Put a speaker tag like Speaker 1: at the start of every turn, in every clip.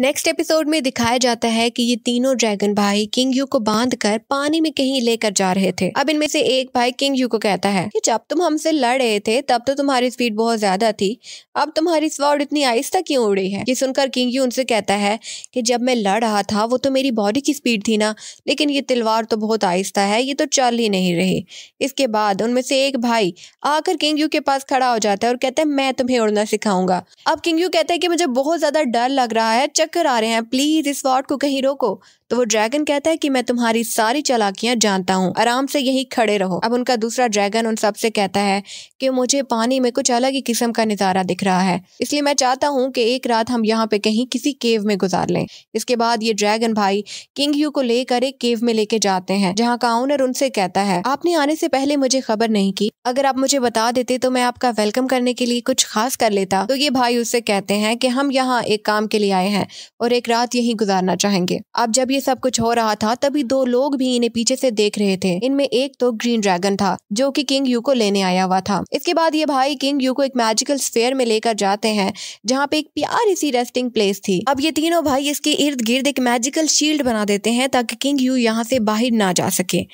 Speaker 1: next episode में दिखाया जाता है कि ये तीनों ड्रैगन भाई किंग यू को बांध कर पानी में कहीं लेकर जा रहे थे अब इनमें से एक भाई किंग यू को कहता है कि जब तुम हमसे लड़ रहे थे तब तो तुम्हारी स्पीड बहुत ज्यादा थी अब तुम्हारी स्वाड इतनी आहिस्ता क्यों उड़ी है ये सुनकर किंग यू उनसे कहता है कि जब मैं लड़ रहा था वो तो मेरी बॉडी की स्पीड थी ना लेकिन ये तिलवार तो बहुत आहिस्ता है ये तो चल ही नहीं रही इसके बाद उनमें से एक भाई आकर किंग यू के पास खड़ा हो जाता है और कहता है मैं तुम्हें उड़ना सिखाऊंगा अब किंग यू कहता है कि मुझे बहुत ज्यादा डर लग रहा है चक्कर आ रहे हैं प्लीज़ इस वार्ड को कहीं रोको तो वो ड्रैगन कहता है कि मैं तुम्हारी सारी चालाकियां जानता हूँ आराम से यही खड़े रहो अब उनका दूसरा ड्रैगन उन सबसे कहता है कि मुझे पानी में कुछ अलग ही किस्म का नज़ारा दिख रहा है इसलिए मैं चाहता हूँ कि एक रात हम यहाँ पे कहीं किसी केव में गुजार लें इसके बाद ये ड्रैगन भाई किंग यू को लेकर एक केव में लेके जाते हैं जहाँ का ऑनर उनसे कहता है आपने आने से पहले मुझे खबर नहीं की अगर आप मुझे बता देते तो मैं आपका वेलकम करने के लिए कुछ खास कर लेता तो ये भाई उससे कहते हैं कि हम यहाँ एक काम के लिए आए हैं और एक रात यहीं गुजारना चाहेंगे आप जब ये ये सब कुछ हो रहा था तभी दो लोग भी इन्हें पीछे से देख रहे थे इनमें एक तो ग्रीन ड्रैगन था जो कि किंग यू को लेने आया हुआ था इसके बाद ये भाई किंग यू को एक मैजिकल स्फेयर में लेकर जाते हैं जहाँ पे एक प्यारी सी रेस्टिंग प्लेस थी अब ये तीनों भाई इसके इर्द गिर्द एक मैजिकल शील्ड बना देते हैं ताकि किंग यू यहाँ से बाहर ना जा सके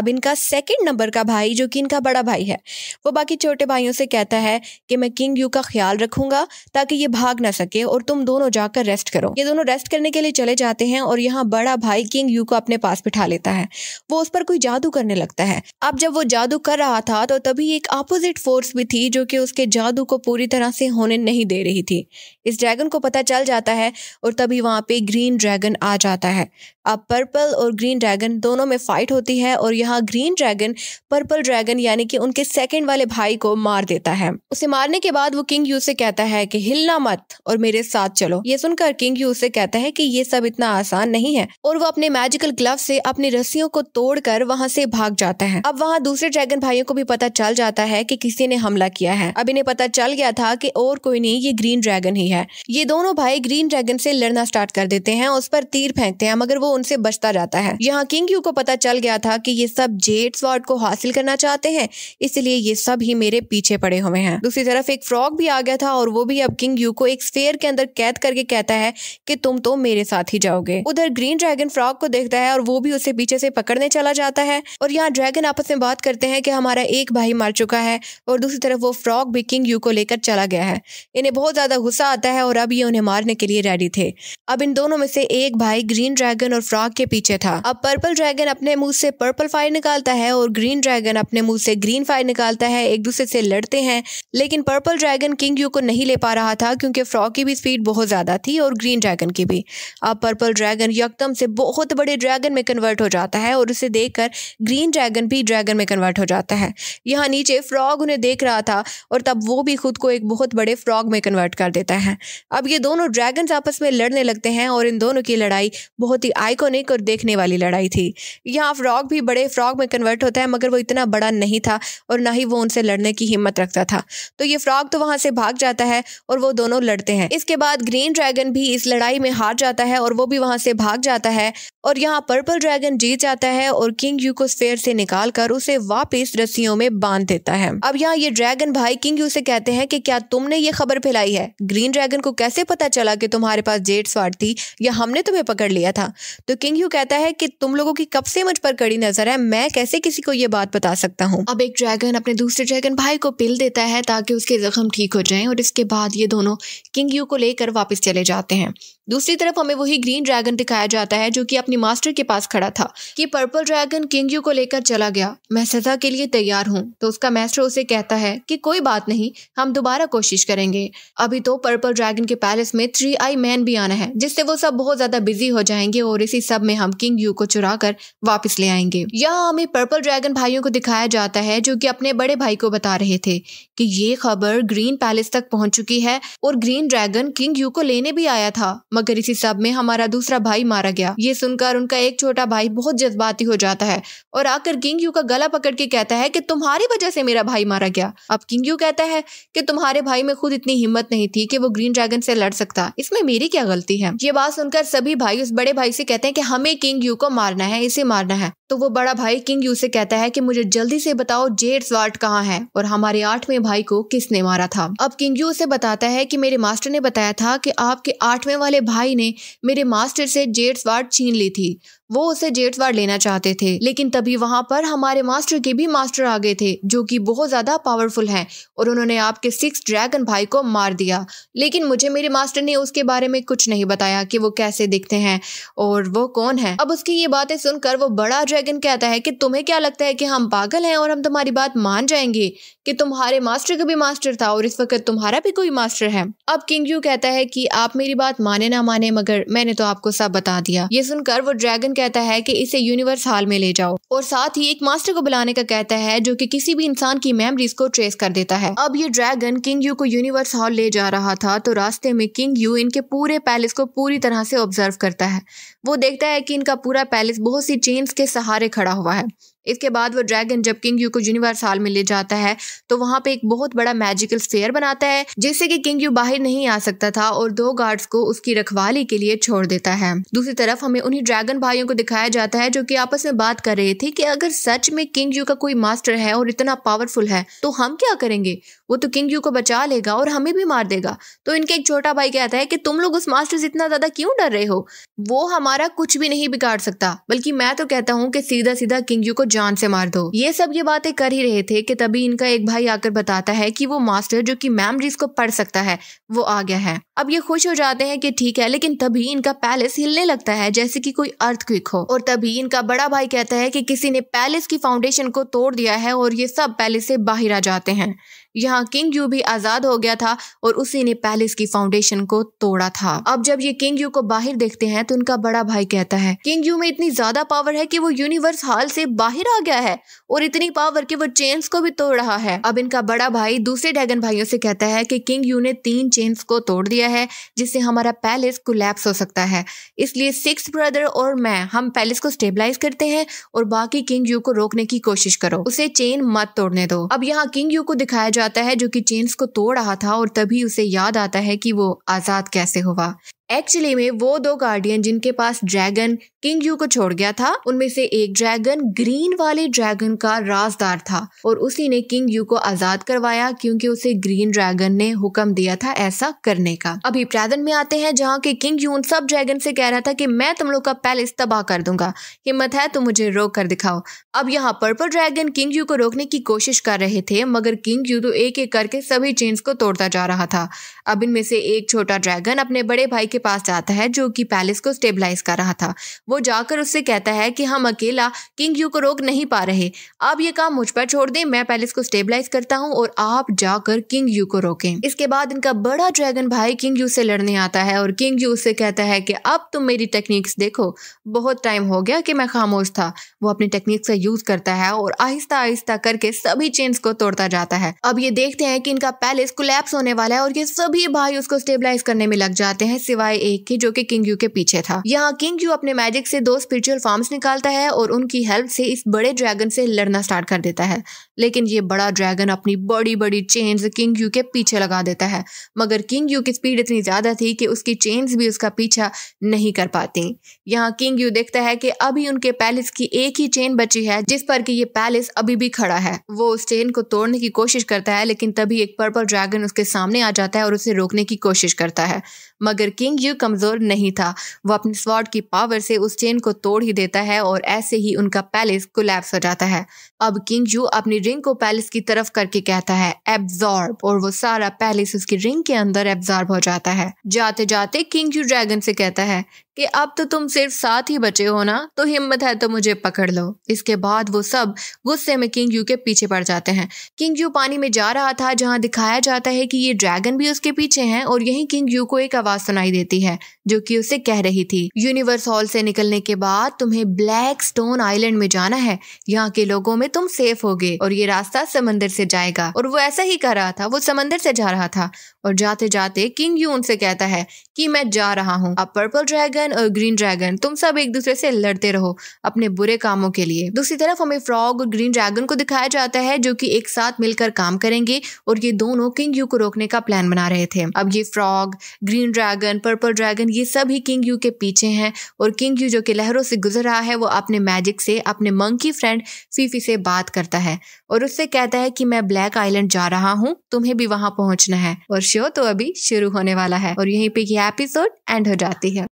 Speaker 1: अब इनका सेकेंड नंबर का भाई जो कि इनका बड़ा भाई है वो बाकी छोटे भाइयों से कहता है कि मैं किंग यू का ख्याल रखूंगा ताकि ये भाग ना सके और तुम दोनों जाकर रेस्ट करो ये दोनों रेस्ट करने के लिए चले जाते हैं और यहाँ बड़ा भाई किंग यू को अपने पास बिठा लेता है वो उस पर कोई जादू करने लगता है अब जब वो जादू कर रहा था तो तभी एक अपोजिट फोर्स भी थी जो कि उसके जादू को पूरी तरह से होने नहीं दे रही थी इस ड्रैगन को पता चल जाता है और तभी वहाँ पे ग्रीन ड्रैगन आ जाता है अब पर्पल और ग्रीन ड्रैगन दोनों में फाइट होती है और यहाँ ग्रीन ड्रैगन पर्पल ड्रैगन यानी कि उनके सेकंड वाले भाई को मार देता है उसे मारने के बाद वो किंग यू से कहता है कि हिलना मत और मेरे साथ चलो ये सुनकर किंग यू से कहता है कि ये सब इतना आसान नहीं है और वो अपने मैजिकल ग्लव से अपनी रस्सियों को तोड़कर वहाँ से भाग जाता है अब वहाँ दूसरे ड्रैगन भाइयों को भी पता चल जाता है कि किसी ने हमला किया है अब इन्हें पता चल गया था की और कोई नहीं ये ग्रीन ड्रैगन ही है ये दोनों भाई ग्रीन ड्रैगन से लड़ना स्टार्ट कर देते हैं उस पर तीर फेंकते हैं मगर वो उनसे बचता जाता है यहाँ किंग यू को पता चल गया था कि ये सब जेड स्वाड को हासिल करना चाहते हैं इसलिए ये सब ही मेरे पीछे पड़े हुए हैं दूसरी तरफ एक फ्रॉग भी आ गया था और वो भी अब किंग यू को एक स्फेयर के अंदर कैद करके कहता है कि तुम तो मेरे साथ ही जाओगे उधर ग्रीन ड्रैगन फ्रॉग को देखता है और वो भी उसे पीछे से पकड़ने चला जाता है और यहाँ ड्रैगन आपस में बात करते हैं कि हमारा एक भाई मर चुका है और दूसरी तरफ वो फ्रॉग भी किंग यू को लेकर चला गया है इन्हें बहुत ज्यादा गुस्सा आता है और अब ये उन्हें मारने के लिए रेडी थे अब इन दोनों में से एक भाई ग्रीन ड्रैगन और फ्रॉग के पीछे था अब पर्पल ड्रैगन अपने मुंह से पर्पल फायर निकालता है और ग्रीन ड्रैगन अपने मुंह से ग्रीन फायर निकालता है एक दूसरे से लड़ते हैं लेकिन पर्पल ड्रैगन किंग यू को नहीं ले पा रहा था क्योंकि फ्रॉग की भी स्पीड बहुत ज्यादा थी और ग्रीन ड्रैगन की भी अब पर्पल ड्रैगन यकदम से बहुत बड़े ड्रैगन में कन्वर्ट हो जाता है और उसे देखकर ग्रीन ड्रैगन भी ड्रैगन में कन्वर्ट हो जाता है यहाँ नीचे फ्रॉग उन्हें देख रहा था और तब वो भी खुद को एक बहुत बड़े फ्रॉग में कन्वर्ट कर देता है अब ये दोनों ड्रैगन आपस में लड़ने लगते हैं और इन दोनों की लड़ाई बहुत ही आइकोनिक और देखने वाली लड़ाई थी यहाँ फ्रॉग भी बड़े फ्रॉग में कन्वर्ट होता है मगर वो इतना बड़ा नहीं था और ना ही वो उनसे लड़ने की हिम्मत रखता था तो ये फ्रॉग तो वहाँ से भाग जाता है और वो दोनों लड़ते हैं इसके बाद ग्रीन ड्रैगन भी इस लड़ाई में हार जाता है और वो भी वहाँ से भाग जाता है और यहाँ पर्पल ड्रैगन जीत जाता है और किंग यू को स्फेयर से निकाल कर उसे वापिस रस्सियों में बांध देता है अब यहाँ ये ड्रैगन भाई किंग यू से कहते हैं कि क्या तुमने ये खबर फैलाई है ग्रीन ड्रैगन को कैसे पता चला कि तुम्हारे पास जेट स्वार्ड थी या हमने तुम्हें पकड़ लिया था तो किंग यू कहता है कि तुम लोगों की कब से मुझ पर कड़ी नजर है मैं कैसे किसी को ये बात बता सकता हूँ अब एक ड्रैगन अपने दूसरे ड्रैगन भाई को पिल देता है ताकि उसके जख्म ठीक हो जाए और इसके बाद ये दोनों किंग यू को लेकर वापस चले जाते हैं दूसरी तरफ हमें वही ग्रीन ड्रैगन दिखाया जाता है जो कि अपनी मास्टर के पास खड़ा था कि पर्पल ड्रैगन किंग यू को लेकर चला गया मैं सजा के लिए तैयार हूँ तो उसका मास्टर उसे कहता है कि कोई बात नहीं हम दोबारा कोशिश करेंगे अभी तो पर्पल ड्रैगन के पैलेस में थ्री आई मैन भी आना है जिससे वो सब बहुत ज्यादा बिजी हो जाएंगे और इसी इसी सब में हम किंग यू को चुरा कर वापस ले आएंगे यहाँ हमें पर्पल ड्रैगन भाइयों को दिखाया जाता है जो कि अपने बड़े भाई को बता रहे थे कि ये खबर ग्रीन पैलेस तक पहुंच चुकी है और ग्रीन ड्रैगन किंग यू को लेने भी आया था मगर इसी सब में हमारा दूसरा भाई मारा गया ये सुनकर उनका एक छोटा भाई बहुत जज्बाती हो जाता है और आकर किंग यू का गला पकड़ के कहता है कि तुम्हारी वजह से मेरा भाई मारा गया अब किंग यू कहता है कि तुम्हारे भाई में खुद इतनी हिम्मत नहीं थी कि वो ग्रीन ड्रैगन से लड़ सकता इसमें मेरी क्या गलती है ये बात सुनकर सभी भाई उस बड़े भाई से कहते कहते हैं कि हमें किंग यू को मारना है इसे मारना है तो वो बड़ा भाई किंग यू से कहता है कि मुझे जल्दी से बताओ जेड स्वार्ट कहाँ है और हमारे आठवें भाई को किसने मारा था अब किंग यू उसे बताता है कि मेरे मास्टर ने बताया था कि आपके आठवें वाले भाई ने मेरे मास्टर से जेड स्वार्ट छीन ली थी वो उसे जेटवार लेना चाहते थे लेकिन तभी वहां पर हमारे मास्टर के भी मास्टर आ गए थे जो कि बहुत ज्यादा पावरफुल हैं और उन्होंने आपके सिक्स ड्रैगन भाई को मार दिया लेकिन मुझे मेरे मास्टर ने उसके बारे में कुछ नहीं बताया कि वो कैसे दिखते हैं और वो कौन है अब उसकी ये बातें सुनकर वो बड़ा ड्रैगन कहता है कि तुम्हें क्या लगता है कि हम पागल हैं और हम तुम्हारी बात मान जाएंगे कि तुम्हारे मास्टर का भी मास्टर था और इस वक्त तुम्हारा भी कोई मास्टर है अब किंग यू कहता है कि आप मेरी बात माने ना माने मगर मैंने तो आपको सब बता दिया ये सुनकर वो ड्रैगन कहता है कि इसे यूनिवर्स हॉल में ले जाओ और साथ ही एक मास्टर को बुलाने का कहता है जो कि किसी भी इंसान की मेमरीज को ट्रेस कर देता है अब ये ड्रैगन किंग यू को यूनिवर्स हॉल ले जा रहा था तो रास्ते में किंग यू इनके पूरे पैलेस को पूरी तरह से ऑब्जर्व करता है वो देखता है कि इनका पूरा पैलेस बहुत सी चेन्स के सहारे खड़ा हुआ है इसके बाद वो ड्रैगन जब किंग यू को यूनिवर्स हाल में ले जाता है तो वहाँ पे एक बहुत बड़ा मैजिकल स्फेयर बनाता है जिससे कि किंग यू बाहर नहीं आ सकता था और दो गार्ड्स को उसकी रखवाली के लिए छोड़ देता है दूसरी तरफ हमें उन्हीं ड्रैगन भाइयों को दिखाया जाता है जो कि आपस में बात कर रहे थे कि अगर सच में किंग यू का कोई मास्टर है और इतना पावरफुल है तो हम क्या करेंगे वो तो किंग यू को बचा लेगा और हमें भी मार देगा तो इनके एक छोटा भाई कहता है कि तुम लोग उस मास्टर से इतना ज्यादा क्यों डर रहे हो वो हमारा कुछ भी नहीं बिगाड़ सकता बल्कि मैं तो कहता हूँ कि सीधा सीधा किंग यू को जान से मार दो ये सब ये बातें कर ही रहे थे कि तभी इनका एक भाई आकर बताता है कि वो मास्टर जो कि मेमरीज को पढ़ सकता है वो आ गया है अब ये खुश हो जाते हैं कि ठीक है लेकिन तभी इनका पैलेस हिलने लगता है जैसे कि कोई अर्थ क्विक हो और तभी इनका बड़ा भाई कहता है कि किसी ने पैलेस की फाउंडेशन को तोड़ दिया है और ये सब पैलेस से बाहर आ जाते हैं यहाँ किंग यू भी आजाद हो गया था और उसी ने पैलेस की फाउंडेशन को तोड़ा था अब जब ये किंग यू को बाहर देखते हैं तो उनका बड़ा भाई कहता है किंग यू में इतनी ज्यादा पावर है कि वो यूनिवर्स हाल से बाहर आ गया है और इतनी पावर कि वो चेन्स को भी तोड़ रहा है अब इनका बड़ा भाई दूसरे ड्रैगन भाइयों से कहता है कि किंग यू ने तीन चेन्स को तोड़ दिया है जिससे हमारा पैलेस कोलैप्स हो सकता है इसलिए सिक्स ब्रदर और मैं हम पैलेस को स्टेबलाइज करते हैं और बाकी किंग यू को रोकने की कोशिश करो उसे चेन मत तोड़ने दो अब यहाँ किंग यू को दिखाया जा जाता है जो कि चेन्स को तोड़ रहा था और तभी उसे याद आता है कि वो आज़ाद कैसे हुआ एक्चुअली में वो दो गार्डियन जिनके पास ड्रैगन किंग यू को छोड़ गया था उनमें से एक ड्रैगन ग्रीन वाले ड्रैगन का राजदार था और उसी ने किंग यू को आजाद करवाया क्योंकि उसे ग्रीन ड्रैगन ने हुक्म दिया था ऐसा करने का अभी प्रेजेंट में आते हैं जहाँ के किंग यू उन सब ड्रैगन से कह रहा था कि मैं तुम लोग का पैलेस तबाह कर दूंगा हिम्मत है तो मुझे रोक कर दिखाओ अब यहाँ पर्पल ड्रैगन किंग यू को रोकने की कोशिश कर रहे थे मगर किंग यू तो एक एक करके सभी चेन्स को तोड़ता जा रहा था अब इनमें से एक छोटा ड्रैगन अपने बड़े भाई के पास जाता है जो कि पैलेस को स्टेबलाइज कर रहा था वो जाकर उससे कहता है कि हम अकेला किंग यू को रोक नहीं पा रहे अब ये काम मुझ पर छोड़ दें मैं पैलेस को स्टेबलाइज करता हूँ और आप जाकर किंग यू को रोकें इसके बाद इनका बड़ा ड्रैगन भाई किंग यू से लड़ने आता है और किंग यू उससे कहता है कि अब तुम मेरी टेक्निक्स देखो बहुत टाइम हो गया कि मैं खामोश था वो अपनी टेक्निक्स का यूज करता है और आहिस्ता आहिस्ता करके सभी चेन्स को तोड़ता जाता है अब ये देखते हैं कि इनका पैलेस कोलैप्स होने वाला है और ये सभी सभी भाई उसको स्टेबलाइज करने में लग जाते हैं सिवाय एक के जो कि किंग यू के पीछे था यहाँ किंग यू अपने मैजिक से दो स्पिरिचुअल फॉर्म्स निकालता है और उनकी हेल्प से इस बड़े ड्रैगन से लड़ना स्टार्ट कर देता है लेकिन ये बड़ा ड्रैगन अपनी बड़ी बड़ी चेन्स किंग यू के पीछे लगा देता है मगर किंग यू की स्पीड इतनी ज्यादा थी कि उसकी चेन्स भी उसका पीछा नहीं कर पाती यहाँ किंग यू देखता है कि अभी उनके पैलेस की एक ही चेन बची है जिस पर कि ये पैलेस अभी भी खड़ा है वो उस चेन को तोड़ने की कोशिश करता है लेकिन तभी एक पर्पल ड्रैगन उसके सामने आ जाता है और उस से रोकने की कोशिश करता है मगर किंग यू कमज़ोर नहीं था वो अपने स्वॉर्ड की पावर से उस चेन को तोड़ ही देता है और ऐसे ही उनका पैलेस कोलैप्स हो जाता है अब किंग यू अपनी रिंग को पैलेस की तरफ करके कहता है एब्जॉर्ब और वो सारा पैलेस उसकी रिंग के अंदर एब्जॉर्ब हो जाता है जाते जाते किंग यू ड्रैगन से कहता है कि अब तो तुम सिर्फ साथ ही बचे हो ना तो हिम्मत है तो मुझे पकड़ लो इसके बाद वो सब गुस्से में किंग यू के पीछे पड़ जाते हैं किंग यू पानी में जा रहा था जहाँ दिखाया जाता है कि ये ड्रैगन भी उसके पीछे हैं और यहीं किंग यू को एक आवाज सुनाई देती है जो कि उसे कह रही थी यूनिवर्स हॉल से निकलने के बाद तुम्हें ब्लैक स्टोन आईलैंड में जाना है यहाँ के लोगों में तुम सेफ होगे और ये रास्ता समंदर से जाएगा और वो ऐसा ही कर रहा था वो समंदर से जा रहा था और जाते जाते किंग यू उनसे कहता है कि मैं जा रहा हूँ अब पर्पल ड्रैगन और ग्रीन ड्रैगन तुम सब एक दूसरे से लड़ते रहो अपने बुरे कामों के लिए दूसरी तरफ हमें फ्रॉग और ग्रीन ड्रैगन को दिखाया जाता है जो कि एक साथ मिलकर काम करेंगे और ये दोनों किंग यू को रोकने का प्लान बना रहे थे अब ये frog green dragon purple dragon ये सभी किंग यू के पीछे हैं और किंग यू जो कि लहरों से गुजर रहा है वो अपने मैजिक से अपने मंकी फ्रेंड फीफी से बात करता है और उससे कहता है कि मैं ब्लैक आइलैंड जा रहा हूँ तुम्हें भी वहां पहुंचना है और शो तो अभी शुरू होने वाला है और यहीं पे ये एपिसोड एंड हो जाती है